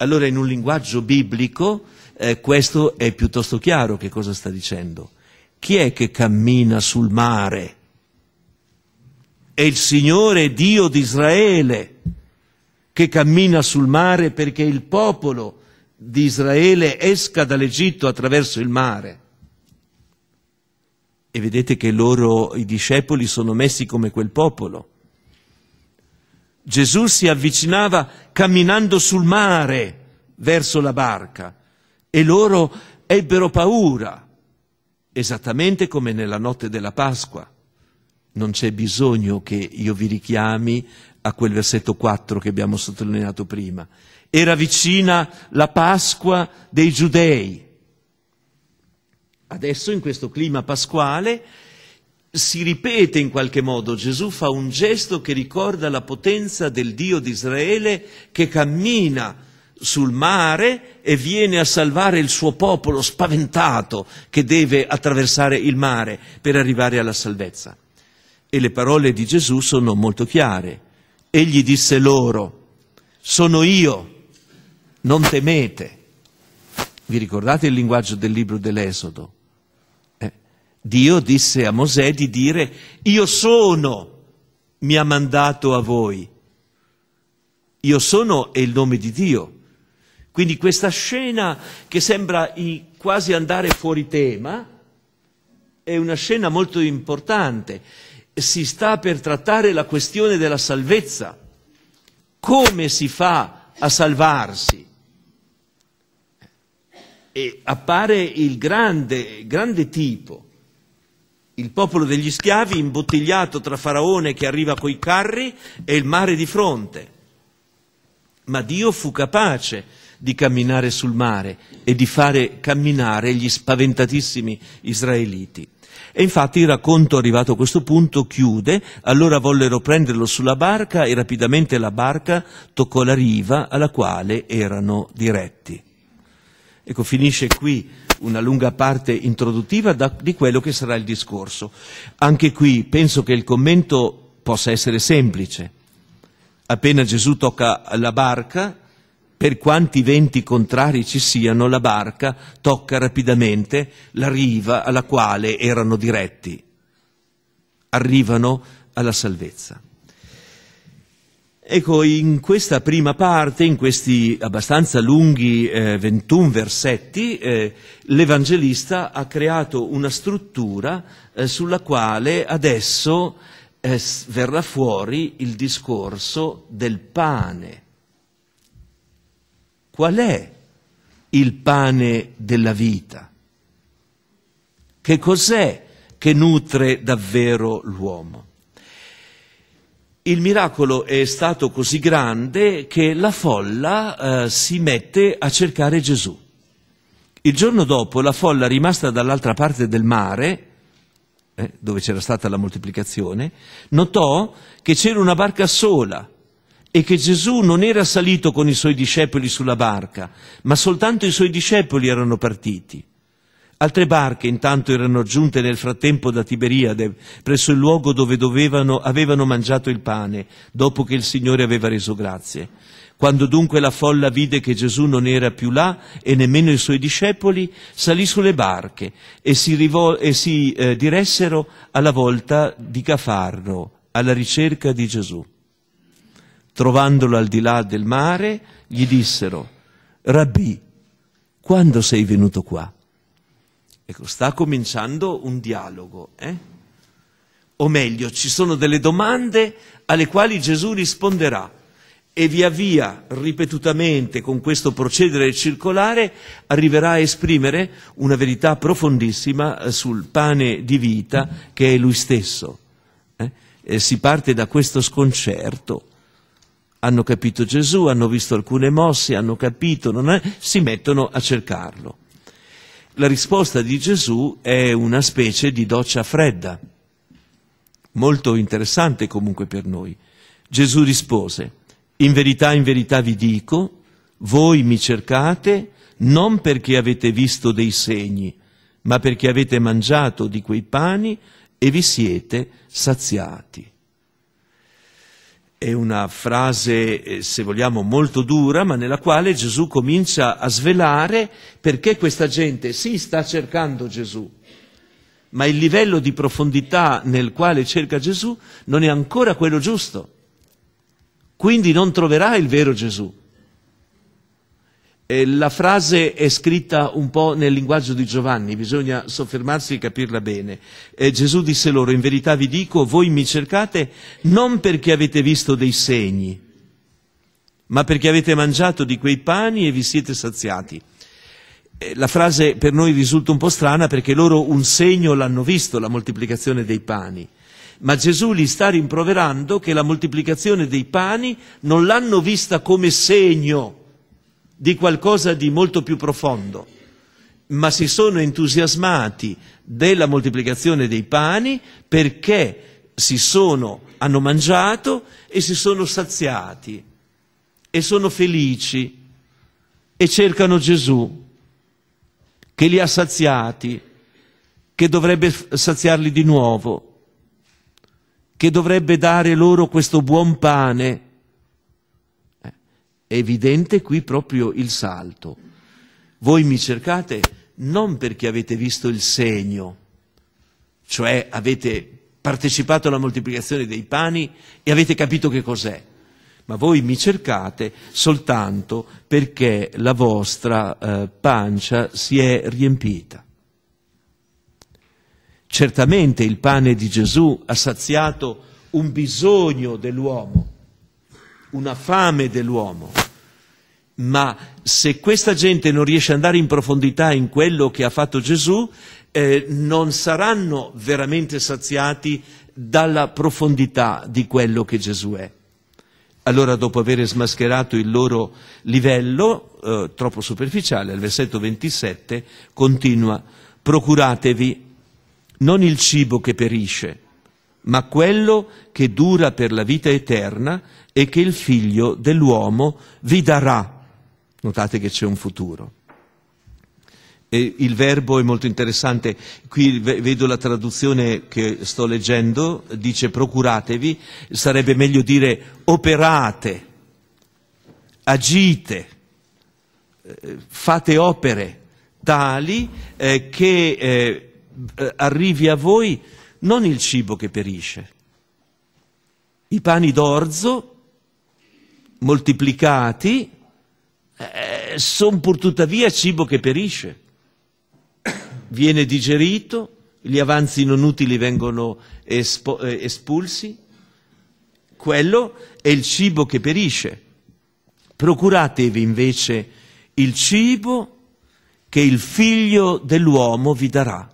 Allora in un linguaggio biblico eh, questo è piuttosto chiaro che cosa sta dicendo. Chi è che cammina sul mare? È il Signore Dio di Israele che cammina sul mare perché il popolo di Israele esca dall'Egitto attraverso il mare. E vedete che loro, i discepoli, sono messi come quel popolo Gesù si avvicinava camminando sul mare verso la barca e loro ebbero paura, esattamente come nella notte della Pasqua. Non c'è bisogno che io vi richiami a quel versetto 4 che abbiamo sottolineato prima. Era vicina la Pasqua dei giudei. Adesso in questo clima pasquale si ripete in qualche modo, Gesù fa un gesto che ricorda la potenza del Dio di Israele che cammina sul mare e viene a salvare il suo popolo spaventato che deve attraversare il mare per arrivare alla salvezza. E le parole di Gesù sono molto chiare. Egli disse loro, sono io, non temete. Vi ricordate il linguaggio del libro dell'Esodo? Dio disse a Mosè di dire io sono mi ha mandato a voi. Io sono è il nome di Dio. Quindi questa scena che sembra quasi andare fuori tema è una scena molto importante. Si sta per trattare la questione della salvezza. Come si fa a salvarsi? E appare il grande, grande tipo il popolo degli schiavi imbottigliato tra Faraone che arriva coi carri e il mare di fronte. Ma Dio fu capace di camminare sul mare e di fare camminare gli spaventatissimi israeliti. E infatti il racconto arrivato a questo punto chiude, allora vollero prenderlo sulla barca e rapidamente la barca toccò la riva alla quale erano diretti. Ecco, finisce qui una lunga parte introduttiva da, di quello che sarà il discorso. Anche qui penso che il commento possa essere semplice. Appena Gesù tocca la barca, per quanti venti contrari ci siano, la barca tocca rapidamente la riva alla quale erano diretti. Arrivano alla salvezza. Ecco, in questa prima parte, in questi abbastanza lunghi eh, 21 versetti, eh, l'Evangelista ha creato una struttura eh, sulla quale adesso eh, verrà fuori il discorso del pane. Qual è il pane della vita? Che cos'è che nutre davvero l'uomo? il miracolo è stato così grande che la folla eh, si mette a cercare Gesù. Il giorno dopo la folla rimasta dall'altra parte del mare, eh, dove c'era stata la moltiplicazione, notò che c'era una barca sola e che Gesù non era salito con i suoi discepoli sulla barca, ma soltanto i suoi discepoli erano partiti. Altre barche intanto erano giunte nel frattempo da Tiberiade, presso il luogo dove dovevano, avevano mangiato il pane, dopo che il Signore aveva reso grazie. Quando dunque la folla vide che Gesù non era più là e nemmeno i suoi discepoli, salì sulle barche e si, rivol- e si eh, diressero alla volta di Cafarro, alla ricerca di Gesù. Trovandolo al di là del mare, gli dissero, Rabbi, quando sei venuto qua? Ecco, sta cominciando un dialogo, eh? o meglio, ci sono delle domande alle quali Gesù risponderà e via via, ripetutamente, con questo procedere circolare, arriverà a esprimere una verità profondissima eh, sul pane di vita che è lui stesso. Eh? si parte da questo sconcerto. Hanno capito Gesù, hanno visto alcune mosse, hanno capito, è, si mettono a cercarlo la risposta di Gesù è una specie di doccia fredda, molto interessante comunque per noi. Gesù rispose, in verità, in verità vi dico, voi mi cercate non perché avete visto dei segni, ma perché avete mangiato di quei pani e vi siete saziati. È una frase, eh, se vogliamo, molto dura, ma nella quale Gesù comincia a svelare perché questa gente sì sta cercando Gesù, ma il livello di profondità nel quale cerca Gesù non è ancora quello giusto. Quindi non troverà il vero Gesù. Eh, la frase è scritta un po' nel linguaggio di Giovanni, bisogna soffermarsi e capirla bene. Eh, Gesù disse loro, in verità vi dico, voi mi cercate non perché avete visto dei segni, ma perché avete mangiato di quei pani e vi siete saziati. la frase per noi risulta un po' strana perché loro un segno l'hanno visto, la moltiplicazione dei pani ma Gesù li sta rimproverando che la moltiplicazione dei pani non l'hanno vista come segno, di qualcosa di molto più profondo, ma si sono entusiasmati della moltiplicazione dei pani perché si sono, hanno mangiato e si sono saziati e sono felici e cercano Gesù che li ha saziati, che dovrebbe saziarli di nuovo, che dovrebbe dare loro questo buon pane è evidente qui proprio il salto. Voi mi cercate non perché avete visto il segno, cioè avete partecipato alla moltiplicazione dei pani e avete capito che cos'è, ma voi mi cercate soltanto perché la vostra eh, pancia si è riempita. Certamente il pane di Gesù ha saziato un bisogno dell'uomo, una fame dell'uomo. Ma se questa gente non riesce ad andare in profondità in quello che ha fatto Gesù, eh, non saranno veramente saziati dalla profondità di quello che Gesù è. Allora, dopo aver smascherato il loro livello, eh, troppo superficiale, al versetto 27 continua, procuratevi non il cibo che perisce, ma quello che dura per la vita eterna, e che il figlio dell'uomo vi darà. Notate che c'è un futuro. E il verbo è molto interessante, qui vedo la traduzione che sto leggendo, dice procuratevi, sarebbe meglio dire operate, agite, eh, fate opere tali eh, che eh, eh, arrivi a voi non il cibo che perisce, i pani d'orzo moltiplicati, eh, sono purtuttavia cibo che perisce. Viene digerito, gli avanzi non utili vengono espo, eh, espulsi. Quello è il cibo che perisce. Procuratevi invece il cibo che il figlio dell'uomo vi darà.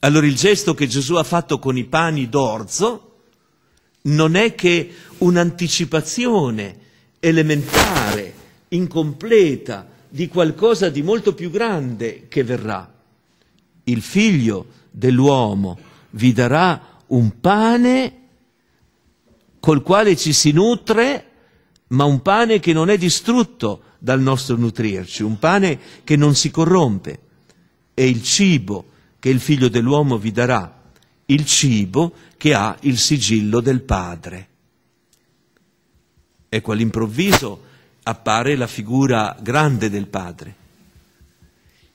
Allora il gesto che Gesù ha fatto con i pani d'orzo non è che un'anticipazione elementare, incompleta, di qualcosa di molto più grande che verrà. Il figlio dell'uomo vi darà un pane col quale ci si nutre, ma un pane che non è distrutto dal nostro nutrirci, un pane che non si corrompe. E il cibo che il figlio dell'uomo vi darà il cibo che ha il sigillo del padre. Ecco, all'improvviso appare la figura grande del padre.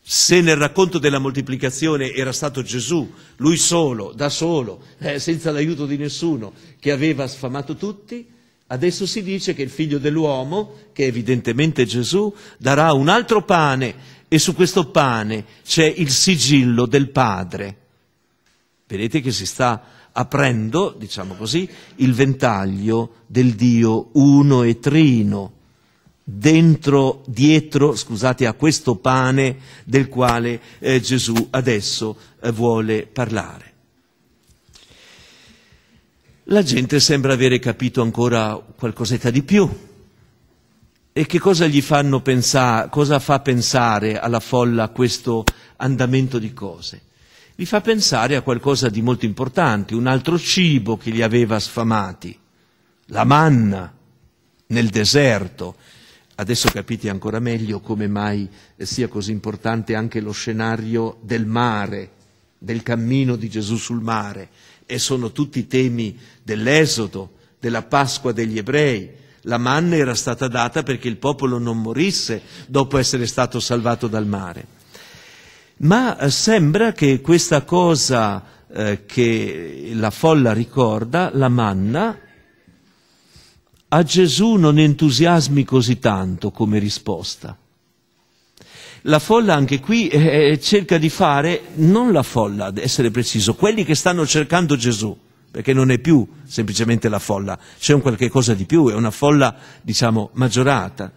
Se nel racconto della moltiplicazione era stato Gesù, lui solo, da solo, eh, senza l'aiuto di nessuno, che aveva sfamato tutti, adesso si dice che il figlio dell'uomo, che è evidentemente Gesù, darà un altro pane e su questo pane c'è il sigillo del Padre. Vedete che si sta aprendo, diciamo così, il ventaglio del Dio uno e trino, dentro, dietro, scusate, a questo pane del quale eh, Gesù adesso eh, vuole parlare. La gente sembra avere capito ancora qualcosetta di più. E che cosa gli fanno pensare, cosa fa pensare alla folla questo andamento di cose? vi fa pensare a qualcosa di molto importante, un altro cibo che li aveva sfamati, la manna nel deserto. Adesso capite ancora meglio come mai sia così importante anche lo scenario del mare, del cammino di Gesù sul mare. E sono tutti temi dell'Esodo, della Pasqua degli ebrei. La manna era stata data perché il popolo non morisse dopo essere stato salvato dal mare ma eh, sembra che questa cosa eh, che la folla ricorda, la manna, a Gesù non entusiasmi così tanto come risposta. La folla anche qui eh, eh, cerca di fare, non la folla, ad essere preciso, quelli che stanno cercando Gesù, perché non è più semplicemente la folla, c'è un qualche cosa di più, è una folla, diciamo, maggiorata.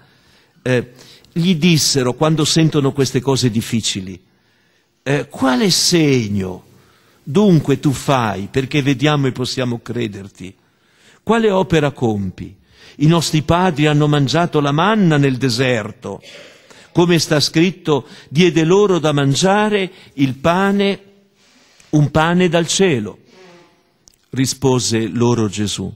Eh, gli dissero, quando sentono queste cose difficili, eh, quale segno dunque tu fai perché vediamo e possiamo crederti? Quale opera compi? I nostri padri hanno mangiato la manna nel deserto, come sta scritto, diede loro da mangiare il pane, un pane dal cielo. Rispose loro Gesù,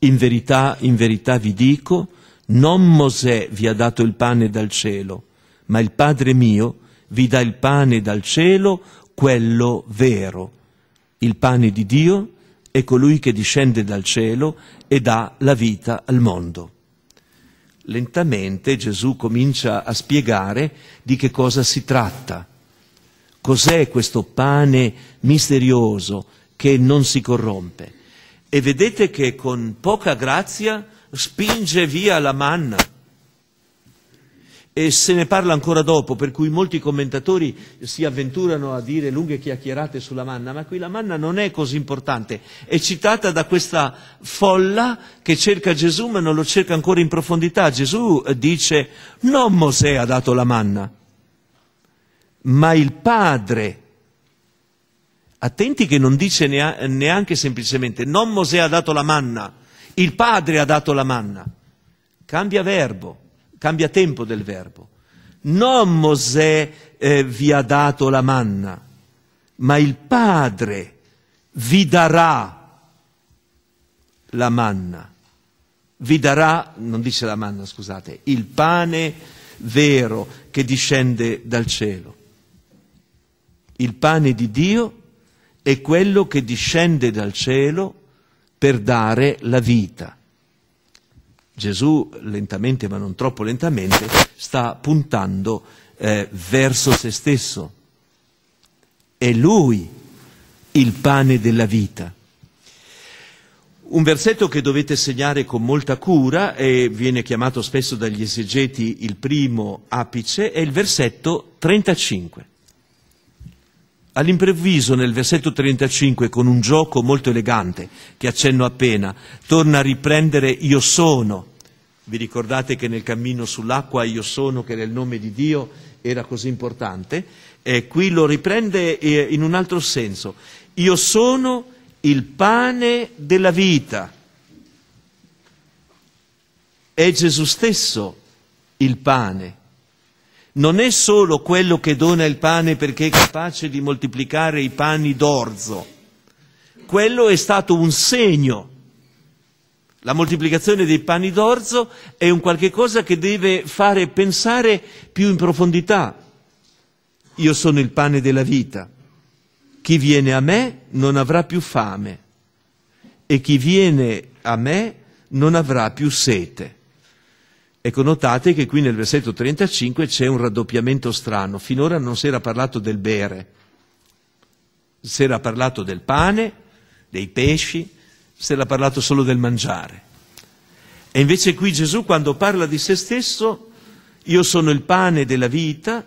in verità, in verità vi dico, non Mosè vi ha dato il pane dal cielo, ma il Padre mio vi dà il pane dal cielo, quello vero. Il pane di Dio è colui che discende dal cielo e dà la vita al mondo. Lentamente Gesù comincia a spiegare di che cosa si tratta. Cos'è questo pane misterioso che non si corrompe? E vedete che con poca grazia spinge via la manna e se ne parla ancora dopo, per cui molti commentatori si avventurano a dire lunghe chiacchierate sulla manna, ma qui la manna non è così importante, è citata da questa folla che cerca Gesù ma non lo cerca ancora in profondità. Gesù dice non Mosè ha dato la manna, ma il Padre. Attenti che non dice neanche semplicemente non Mosè ha dato la manna, il Padre ha dato la manna. Cambia verbo cambia tempo del verbo. Non Mosè eh, vi ha dato la manna, ma il Padre vi darà la manna. Vi darà, non dice la manna, scusate, il pane vero che discende dal cielo. Il pane di Dio è quello che discende dal cielo per dare la vita. Gesù lentamente ma non troppo lentamente sta puntando eh, verso se stesso. È lui il pane della vita. Un versetto che dovete segnare con molta cura e viene chiamato spesso dagli esegeti il primo apice è il versetto 35. All'improvviso nel versetto 35, con un gioco molto elegante, che accenno appena, torna a riprendere io sono. Vi ricordate che nel cammino sull'acqua io sono, che nel nome di Dio era così importante? E qui lo riprende eh, in un altro senso. Io sono il pane della vita. È Gesù stesso il pane non è solo quello che dona il pane perché è capace di moltiplicare i panni d'orzo, quello è stato un segno. La moltiplicazione dei panni d'orzo è un qualche cosa che deve fare pensare più in profondità. Io sono il pane della vita. Chi viene a me non avrà più fame e chi viene a me non avrà più sete. Ecco, notate che qui nel versetto 35 c'è un raddoppiamento strano. Finora non si era parlato del bere, si era parlato del pane, dei pesci, si era parlato solo del mangiare. E invece qui Gesù, quando parla di se stesso, io sono il pane della vita,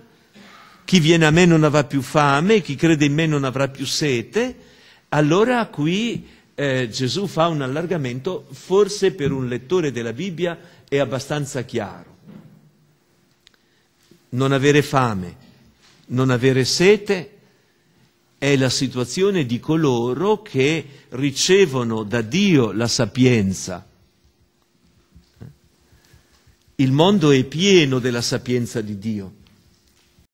chi viene a me non avrà più fame, chi crede in me non avrà più sete, allora qui eh, Gesù fa un allargamento, forse per un lettore della Bibbia è abbastanza chiaro. Non avere fame, non avere sete è la situazione di coloro che ricevono da Dio la sapienza. Il mondo è pieno della sapienza di Dio.